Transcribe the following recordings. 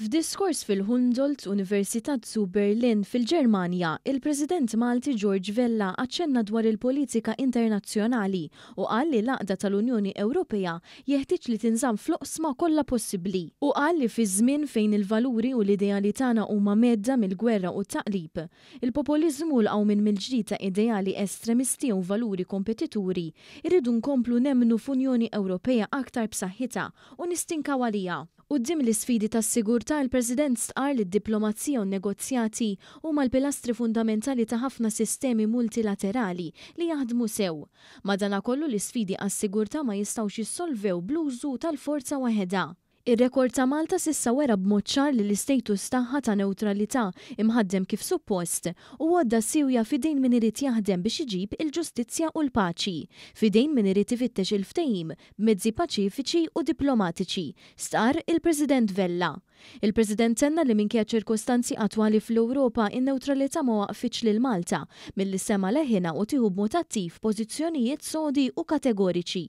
F'diskors fil-Hundolt Università zu Berlin fil-Ġermanja, il-President Malti George Vella aċċenna dwar il-politika internazzjonali u qal li l-aqda tal-Unjoni Ewropea jeħtieġ li fl floqsma kollha possibbli u qal li fi żmien fejn il-valuri u l-ideali tagħna huma medda mill-gwerra u taqlib, il-populiżmu l minn mill-ġdid ta' ideali estremisti u valuri kompetituri irridu nkomplu nemmnu f'Unjoni Ewropea aktar b'saħħitha u nistinkaw għalija. U dim l-sfidi tas sigurta il-President stqar li d-diplomazija u negozjati u mal-pilastri fundamentali ta' ħafna sistemi multilaterali li jaħdmu sew. Madana kollu l-sfidi għas sigurta ma jistawx jissolvew bl-użu tal-forza waheda. Ir-rekord ta' Malta sissa wera ċar li l-istatus tagħha ta' neutralità imħaddem kif suppost u għadda siwja fidejn min irid jaħdem biex iġib il-ġustizzja u l-paċi, fidejn min irid ifittex il-ftehim mezzi paċifiċi u diplomatiċi, star il-President Vella. Il-President tenna li minkja ċirkostanzi attwali fl-Ewropa in-neutralità ma waqfitx lil Malta mill-sema leħina u tieħu b'mod attiv pożizzjonijiet sodi u kategoriċi.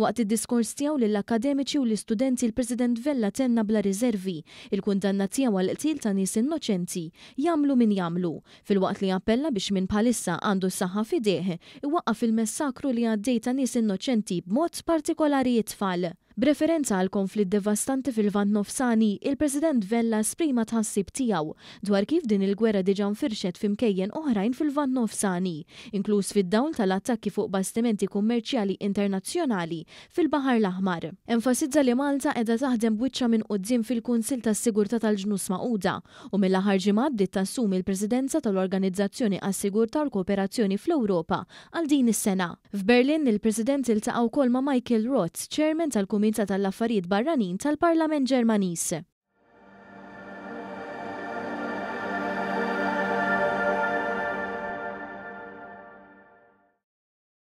Waqt id-diskors tiegħu lill-akademiċi u l-istudenti l-President Vella tenna bla riservi il-kundanna tiegħu għal qtil ta' nies innoċenti jagħmlu min jagħmlu fil-waqt li appella biex minn bħalissa għandu saħħa fideh iwaqaf il-messakru li għaddej ta' nies innoċenti b'mod partikolari tfal. B'referenza għal konflitt devastanti fil-vant nofsani, il-President Vella sprima tħassib tijaw dwar kif din il-gwerra diġa nfirxet fimkejjen oħrajn fil-vant nofsani, inkluż fid dawl tal-attakki fuq bastimenti kummerċjali internazzjonali fil-Bahar l-Aħmar. Enfasizza li Malta edha taħdem bwiċċa minn qudiem fil-Kunsil tas sigurta tal-ġnus Maquda u mill-aħħar ġimgħat dit tassum il-Presidenza tal-Organizzazzjoni għas sigurtà u l-Kooperazzjoni fl-Ewropa għal din is-sena. F'Berlin il-President iltaqgħu wkoll ma' Michael Roth, Chairman tal-Kumitat tal-Kumitat tal-Affarijiet Barranin tal-Parlament Ġermaniż.